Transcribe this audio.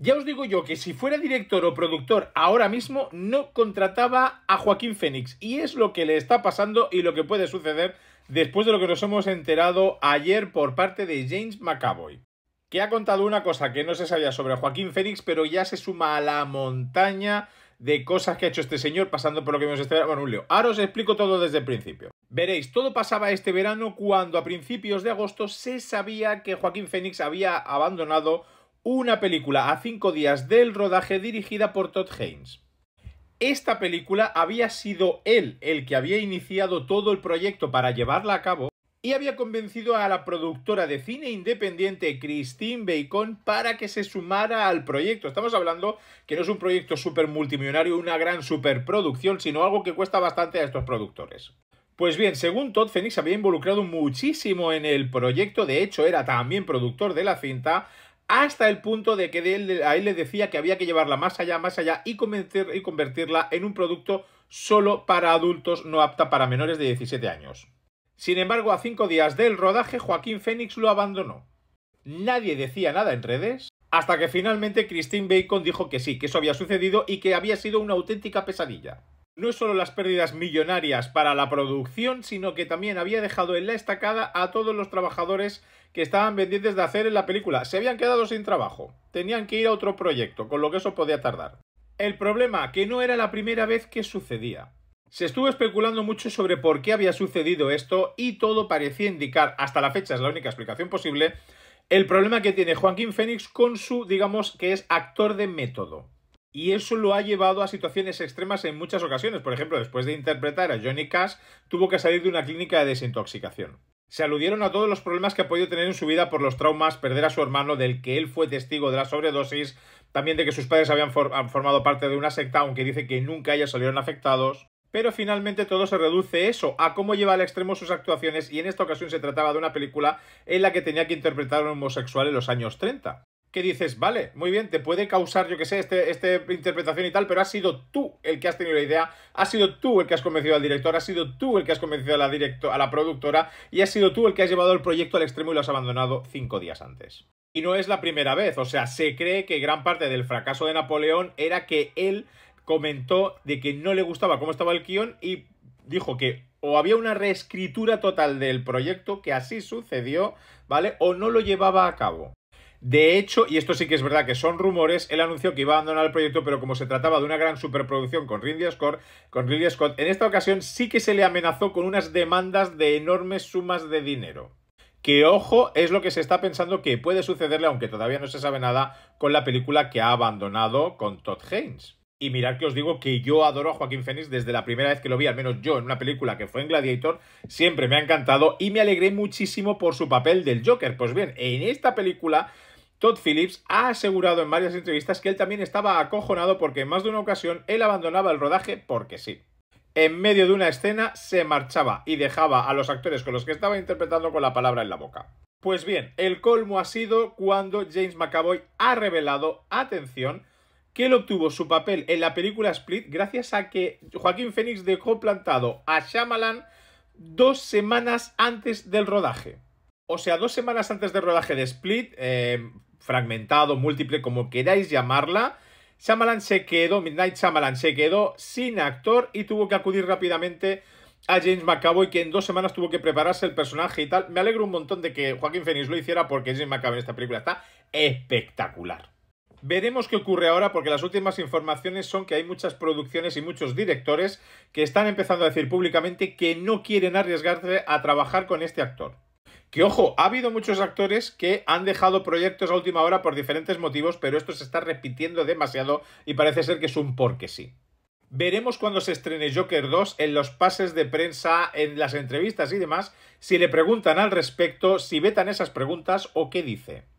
Ya os digo yo que si fuera director o productor ahora mismo no contrataba a Joaquín Fénix y es lo que le está pasando y lo que puede suceder después de lo que nos hemos enterado ayer por parte de James McAvoy, que ha contado una cosa que no se sabía sobre Joaquín Fénix, pero ya se suma a la montaña de cosas que ha hecho este señor pasando por lo que hemos estado... Bueno, un Ahora os explico todo desde el principio. Veréis, todo pasaba este verano cuando a principios de agosto se sabía que Joaquín Fénix había abandonado una película a cinco días del rodaje dirigida por Todd Haynes. Esta película había sido él el que había iniciado todo el proyecto para llevarla a cabo y había convencido a la productora de cine independiente Christine Bacon para que se sumara al proyecto. Estamos hablando que no es un proyecto super multimillonario, una gran superproducción, sino algo que cuesta bastante a estos productores. Pues bien, según Todd, Phoenix había involucrado muchísimo en el proyecto, de hecho era también productor de la cinta, hasta el punto de que él, a él le decía que había que llevarla más allá, más allá y, y convertirla en un producto solo para adultos, no apta para menores de 17 años. Sin embargo, a cinco días del rodaje, Joaquín Fénix lo abandonó. Nadie decía nada en redes, hasta que finalmente Christine Bacon dijo que sí, que eso había sucedido y que había sido una auténtica pesadilla no solo las pérdidas millonarias para la producción, sino que también había dejado en la estacada a todos los trabajadores que estaban pendientes de hacer en la película. Se habían quedado sin trabajo, tenían que ir a otro proyecto, con lo que eso podía tardar. El problema, que no era la primera vez que sucedía. Se estuvo especulando mucho sobre por qué había sucedido esto y todo parecía indicar, hasta la fecha es la única explicación posible, el problema que tiene Joaquín Fénix con su, digamos, que es actor de método. Y eso lo ha llevado a situaciones extremas en muchas ocasiones. Por ejemplo, después de interpretar a Johnny Cash, tuvo que salir de una clínica de desintoxicación. Se aludieron a todos los problemas que ha podido tener en su vida por los traumas, perder a su hermano, del que él fue testigo de la sobredosis, también de que sus padres habían formado parte de una secta, aunque dice que nunca ellos salieron afectados. Pero finalmente todo se reduce eso, a cómo lleva al extremo sus actuaciones, y en esta ocasión se trataba de una película en la que tenía que interpretar a un homosexual en los años 30 dices, vale, muy bien, te puede causar, yo que sé, este, este, interpretación y tal, pero has sido tú el que has tenido la idea, ha sido tú el que has convencido al director, ha sido tú el que has convencido a la, directo, a la productora y ha sido tú el que has llevado el proyecto al extremo y lo has abandonado cinco días antes. Y no es la primera vez, o sea, se cree que gran parte del fracaso de Napoleón era que él comentó de que no le gustaba cómo estaba el guión y dijo que o había una reescritura total del proyecto, que así sucedió, ¿vale? O no lo llevaba a cabo. De hecho, y esto sí que es verdad que son rumores, él anunció que iba a abandonar el proyecto, pero como se trataba de una gran superproducción con Ridley Scott, con Ridley Scott en esta ocasión sí que se le amenazó con unas demandas de enormes sumas de dinero. Que ojo, es lo que se está pensando que puede sucederle, aunque todavía no se sabe nada, con la película que ha abandonado con Todd Haynes. Y mirad que os digo que yo adoro a Joaquín Phoenix desde la primera vez que lo vi, al menos yo, en una película que fue en Gladiator, siempre me ha encantado y me alegré muchísimo por su papel del Joker. Pues bien, en esta película Todd Phillips ha asegurado en varias entrevistas que él también estaba acojonado porque en más de una ocasión él abandonaba el rodaje porque sí. En medio de una escena se marchaba y dejaba a los actores con los que estaba interpretando con la palabra en la boca. Pues bien, el colmo ha sido cuando James McAvoy ha revelado, atención, que él obtuvo su papel en la película Split gracias a que Joaquín Phoenix dejó plantado a Shyamalan dos semanas antes del rodaje. O sea, dos semanas antes del rodaje de Split, eh, fragmentado, múltiple, como queráis llamarla, Shyamalan se quedó, Midnight Shyamalan se quedó sin actor y tuvo que acudir rápidamente a James McAvoy, que en dos semanas tuvo que prepararse el personaje y tal. Me alegro un montón de que Joaquín Phoenix lo hiciera porque James McAvoy en esta película está espectacular. Veremos qué ocurre ahora porque las últimas informaciones son que hay muchas producciones y muchos directores que están empezando a decir públicamente que no quieren arriesgarse a trabajar con este actor. Que ojo, ha habido muchos actores que han dejado proyectos a última hora por diferentes motivos, pero esto se está repitiendo demasiado y parece ser que es un porque sí. Veremos cuando se estrene Joker 2 en los pases de prensa, en las entrevistas y demás, si le preguntan al respecto, si vetan esas preguntas o qué dice.